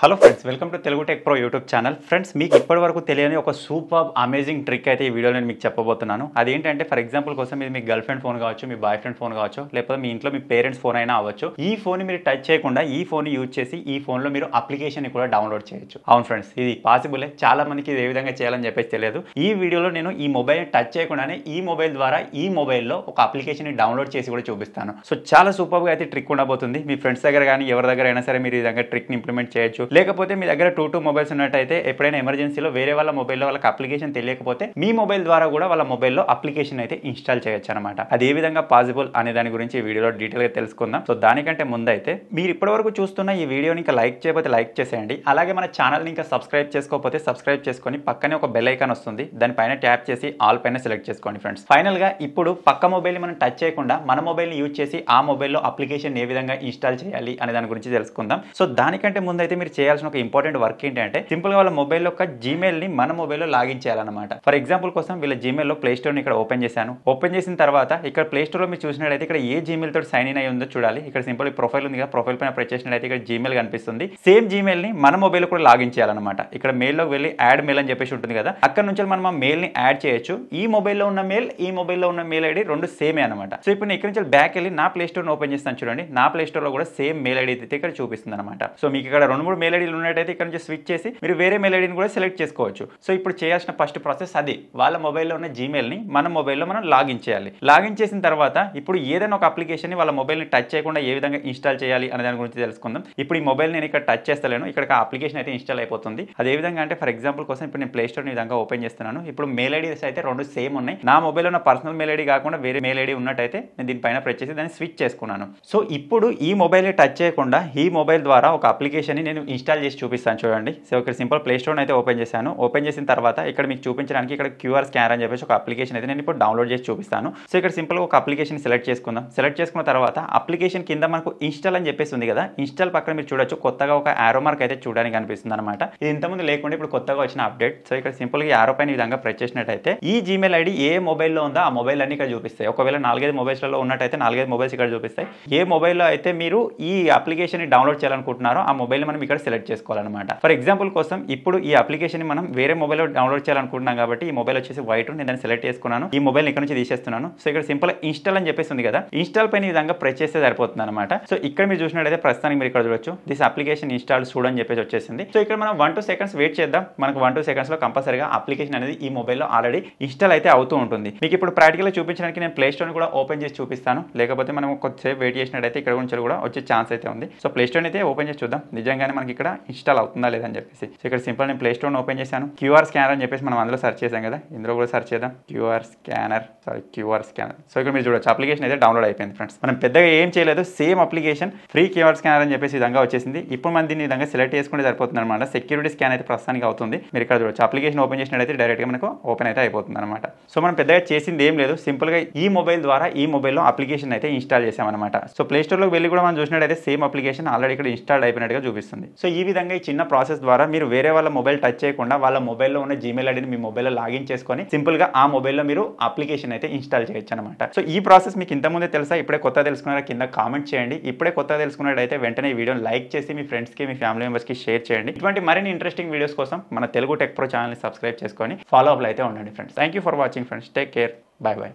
hello friends welcome to Telugu tech pro YouTube channel friends మీకు ఇప్పటివరకు తెలియని ఒక సూపర్ అమేజింగ్ ట్రిక్ అయితే ఈ వీడియో నేను మీకు చెప్పబోతున్నాను అదేంటంటే ఫర్ ఎగ్జాంపుల్ కోసం ఇది మీ గర్ల్ ఫ్రెండ్ ఫోన్ కావచ్చు మీ బాయ్ ఫ్రెండ్ ఫోన్ కావచ్చు లేకపోతే మీ ఇంట్లో మీ పేరెంట్స్ ఫోన్ అయినా అవ్వచ్చు ఈ ఫోన్ మీరు టచ్ చేయకుండా ఈ ఫోన్ యూజ్ చేసి ఈ ఫోన్లో మీరు అప్లికేషన్ కూడా డౌన్లోడ్ చేయొచ్చు అవును ఫ్రెండ్స్ ఇది పాసిబులే చాలా మందికి ఇది ఏ విధంగా చేయాలని చెప్పేసి తెలియదు ఈ వీడియోలో నేను ఈ మొబైల్ టచ్ చేయకుండానే ఈ మొబైల్ ద్వారా ఈ మొబైల్లో ఒక అప్లికేషన్ డౌన్లోడ్ చేసి కూడా చూపిస్తాను సో చాలా సూపర్గా అయితే ట్రిక్ ఉండబోతుంది మీ ఫ్రెండ్స్ దగ్గర కానీ ఎవరి దగ్గర అయినా సరే మీరు ఈ విధంగా ట్రిక్ని ఇంప్లిమెంట్ చేయొచ్చు లేకపోతే మీ దగ్గర టూ టూ మొబైల్స్ ఉన్నట్టయితే ఎప్పుడైనా ఎమర్జెన్సీలో వేరే వాళ్ళ మొబైల్లో వాళ్ళకి అప్లికేషన్ తెలియకపోతే మీ మొబైల్ ద్వారా కూడా వాళ్ళ మొబైల్లో అప్లికేషన్ అయితే ఇన్స్టాల్ చేయొచ్చు అనమాట అది ఏ విధంగా పాసిబుల్ అనే దాని గురించి ఈ వీడియోలో డీటెయిల్గా తెలుసుకుందాం సో దానికంటే ముందైతే మీరు ఇప్పటివరకు చూస్తున్న ఈ వీడియోని ఇంకా లైక్ చేయకపోతే లైక్ చేసేయండి అలాగే మన ఛానల్ని ఇంకా సబ్స్క్రైబ్ చేసుకోకపోతే సబ్స్క్రైబ్ చేసుకొని పక్కనే ఒక బెల్ ఐకాన్ వస్తుంది దానిపైన ట్యాప్ చేసి ఆల్ పైన సెలెక్ట్ చేసుకోండి ఫ్రెండ్స్ ఫైనల్ గా ఇప్పుడు పక్క మొబైల్ మనం టచ్ చేయకుండా మన మొబైల్ని యూజ్ చేసి ఆ మొబైల్లో అప్లికేషన్ ఏ విధంగా ఇన్స్టాల్ చేయాలి అనే దాని గురించి తెలుసుకుందాం సో దానికంటే ముందైతే మీరు చేయాల్సిన ఒక ఇంపార్టెంట్ వర్క్ ఏంటంటే సింపుల్ గా వాళ్ళ మొబైల్ యొక్క జీమెయిల్ ని మన మొబైల్లో లాగిన్ చేయాలన్నమాట ఫర్ ఎగ్జాంపుల్ కోసం వీళ్ళ జీమెయిల్లో ప్లే స్టోర్ ని ఇక్కడ ఓపెన్ చేశాను ఓపెన్ చేసిన తర్వాత ఇక్కడ ప్లే స్టోర్ లో మీరు చూసినట్లయితే ఇక్కడ ఏ జీమెయిల్ తోటి సైన్ ఇన్ అయి ఉందో చూడాలి ఇక్కడ సింపుల్ ప్రొఫైల్ ఉంది కదా ప్రొఫైల్ పైన ప్రెస్ చేసినట్లయితే ఇక్కడ జీమెయిల్ కనిపిస్తుంది సేమ్ జీమెయిల్ ని మన మొబైల్ కూడా లాగిన్ చేయాలన్నమాట ఇక్కడ మెయిల్ లో వెళ్ళి యాడ్ మెయిల్ అని చెప్పేసి ఉంటుంది కదా అక్కడ నుంచి మనం ఆ మెయిల్ ని యాడ్ చేయొచ్చు ఈ మొబైల్లో ఉన్న మెయిల్ ఈ మొబైల్లో ఉన్న మెయిల్ ఐడి రెండు సేమే అనమాట సో ఇప్పుడు ఇక్కడ నుంచి బ్యాక్ వెళ్ళి నా ప్లే స్టోర్ ఓపెన్ చేస్తాను చూడండి నా ప్లే స్టోర్ లో కూడా సేమ్ మెయిల్ ఐడి అయితే ఇక్కడ చూపిస్తుంది అనమాట సో మీకు ఇక్కడ రెండు మూడు మెలడీలు ఉన్నట్టయితే ఇక్కడ నుంచి స్విచ్ చేసి మీరు వేరే మెలడీని కూడా సెలెక్ట్ చేసుకోవచ్చు సో ఇప్పుడు చేయాల్సిన ఫస్ట్ ప్రాసెస్ అది వాళ్ళ మొబైల్లో ఉన్న జీమెయిల్ని మన మొబైల్లో మనం లాగిన్ చేయాలి లాగిన్ చేసిన తర్వాత ఇప్పుడు ఏదైనా ఒక అప్లికేషన్ని వాళ్ళ మొబైల్ని టచ్ చేయకుండా ఏ విధంగా ఇన్స్టాల్ చేయాలి అనే దాని గురించి తెలుసుకుందాం ఇప్పుడు ఈ మొబైల్ నేను ఇక్కడ టచ్ చేస్తలేను ఇక్కడ అప్లికేషన్ అయితే ఇన్స్టాల్ అయిపోతుంది అదే విధంగా అంటే ఫర్ ఎగ్జాంపుల్ కోసం ఇప్పుడు నేను ప్లేస్టోర్ని విధంగా ఓపెన్ చేస్తున్నాను ఇప్పుడు మెయిల్ ఐడీస్ అయితే రెండు సేమ్ ఉన్నాయి నా మొబైల్లో ఉన్న పర్సనల్ మెయిల్ ఐడి కాకుండా వేరే మెయిల్ ఐడి ఉన్నట్టయితే నేను దీనిపైన ప్రెస్ చేసి దాన్ని స్విచ్ చేసుకున్నాను సో ఇప్పుడు ఈ మొబైల్ని టచ్ చేయకుండా ఈ మొబైల్ ద్వారా ఒక అప్లికేషన్ని నేను ఇన్స్టాల్ చేసి చూపిస్తాను చూడండి సో ఇక్కడ సింపుల్ ప్లే స్టోర్ అయితే ఓపెన్ చేశాను ఓపెన్ చేసిన తర్వాత ఇక్కడ మీకు చూపించడానికి ఇక్కడ క్యూఆర్ స్కానర్ అని చెప్పేసి ఒక అప్లికేషన్ అయితే నేను ఇప్పుడు డౌన్లోడ్ చేసి చూపిస్తాను సో ఇక్కడ సింపుల్గా ఒక అప్లికేషన్ సెలెక్ట్ చేసుకుందాం సెలెక్ట్ చేసుకున్న తర్వాత అప్లికేషన్ కింద మనకు ఇన్స్టాల్ అని చెప్పేసి ఉంది కదా ఇన్స్టాల్ పక్కన మీరు చూడొచ్చు కొత్తగా ఒక ఆరో మార్క్ అయితే చూడడానికి అనిపిస్తుంది అనమాట ఇది ఇంతకుముందు లేకుండా ఇప్పుడు కొత్తగా వచ్చిన అప్డేట్ సో ఇక్కడ సింపుల్గా ఆరో పైన విధంగా ప్రెస్ చేసినట్టయితే ఈ జీమెయిల్ ఐడి ఏ మొబైల్లో ఉందో ఆ మొబైల్ అన్ని ఇక్కడ చూపిస్తాయి ఒకవేళ నాలుగైదు మొబైల్స్లో ఉన్నట్టయితే నాలుగైదు మొబైల్స్ ఇక్కడ చూపిస్తాయి ఏ మొబైల్లో అయితే మీరు ఈ అప్లికేషన్ డౌన్లోడ్ చేయాలనుకుంటున్నారో ఆ మొబైల్ మనం ఇక్కడ సెలెక్ట్ చేసుకోవాలన్నమాట ఫర్ ఎగ్జాంపుల్ కోసం ఇప్పుడు ఈ అప్లికేషన్ మనం వేరే లో డౌన్లోడ్ చేయాలనుకుంటున్నాం కాబట్టి ఈ మొబైల్ వచ్చేసి వైట్ నేను దాన్ని సెలెక్ట్ చేసుకున్నాను ఈ మొబైల్ ఇక్కడ నుంచి తీసేస్తున్నాను సో ఇక్కడ సింపుల్ ఇన్స్టాల్ అని చెప్పేసి ఉంది కదా ఇన్స్టాల్ పైన విధంగా ప్రెస్ చేస్తే సరిపోతుంది అనమాట సో ఇక్కడ మీరు చూసినట్టయితే ప్రస్తుతానికి మీరు ఇక్కడ చూడొచ్చు దిస్ అప్లికేషన్ ఇన్స్టాల్ చూడని అని చెప్పేసి వచ్చేసింది సో ఇక్కడ మనం వన్ టూ సెకండ్స్ వెయిట్ చేద్దాం మనకు వన్ టూ సెకండ్స్ లో కంపల్సరీగా అప్లికేషన్ అనేది ఈ మొబైల్లో ఆల్రెడీ ఇన్స్టాల్ అయితే అవుతూ ఉంటుంది మీకు ఇప్పుడు ప్రాక్టికల్ చూపించడానికి నేను ప్లే స్టోర్ కూడా ఓపెన్ చేసి చూపిస్తాను లేకపోతే మనం కొద్దిసేపు వెయిట్ చేసినట్టయితే ఇక్కడ నుంచి కూడా వచ్చే ఛాన్స్ అయితే ఉంది సో ప్లే స్టోర్ అయితే ఓపెన్ చేసి చూద్దాం నిజంగానే మనకి మనకి ఇక్కడ ఇన్స్టాల్ అవుతుందా లేదని చెప్పేసి సో ఇక్కడ సింపుల్ నేను ప్లే స్టోర్ని ఓపెన్ చేశాను క్యూఆర్ స్కానర్ అని చెప్పేసి మనం అందులో సర్చ్ చేసాం కదా ఇందులో కూడా సర్చ్ చేద్దాం QR scanner sorry QR scanner so ఇక్కడ మీరు చూడొచ్చు అప్లికేషన్ అయితే డౌన్లోడ్ అయిపోయింది ఫ్రెండ్స్ మనం పెద్దగా ఏం చేయలేదు same application free QR scanner అని చెప్పేసి విధంగా వచ్చేసింది ఇప్పుడు మనం దీన్ని విధంగా సెలెక్ట్ చేసుకుంటే సరిపోతుంది అనమాట సెక్యూరిటీ స్కాన్ అయితే ప్రస్తుతానికి అవుతుంది మీరు ఇక్కడ చూడొచ్చు అప్లికేషన్ ఓపెన్ డైరెక్ట్ డైరెక్ట్గా మనకు ఓపెన్ అయితే అయిపోతుంది అనమాట సో మనం పెద్దగా చేసింది ఏం లేదు సింపుల్గా ఈ మొబైల్ ద్వారా ఈ మొబైల్లో అప్లికేషన్ అయితే ఇన్స్టాల్ చేసామన్నమాట సో ప్లే స్టోర్లోకి వెళ్ళి కూడా మనం చూసినట్టయితే సేమ్ అప్లికేషన్ ఆల్రెడీ ఇక్కడ ఇన్స్టాల్ అయిపోయినట్టుగా చూపిస్తుంది సో ఈ విధంగా ఈ చిన్న ప్రాసెస్ ద్వారా మీరు వేరే వాళ్ళ మొబైల్ టచ్ చేయకుండా వాళ్ళ మొబైల్లో ఉన్న జీమెయిల్ ఐడిని మీ మొబైల్లో లాగిన్ చేసుకొని సింపుల్గా ఆ మొబైల్లో మీరు అప్లికేషన్ అయితే ఇన్స్టాల్ చేయొచ్చు అనమాట సో ఈ ప్రాసెస్ మీకు ముందే తెలుసా ఇప్పుడే కొత్త తెలుసుకున్నారా కింద కామెంట్ చేయండి ఇప్పుడే కొత్త తెలుసుకున్నట్టయితే వెంటనే వీడియో వీడియోని లైక్ చేసి మీ ఫ్రెండ్స్కి మీ ఫ్యామిలీ మెంబర్స్కి షేర్ చేయండి ఇటువంటి మరిన్ని ఇంట్రెస్టింగ్ వీడియోస్ కోసం మన తెలుగు టెక్ ప్రో ఛానల్ని సబ్స్క్రైబ్ చేసుకొని ఫాలో అప్లో అయితే ఉండండి friends thank for watching friends take care bye bye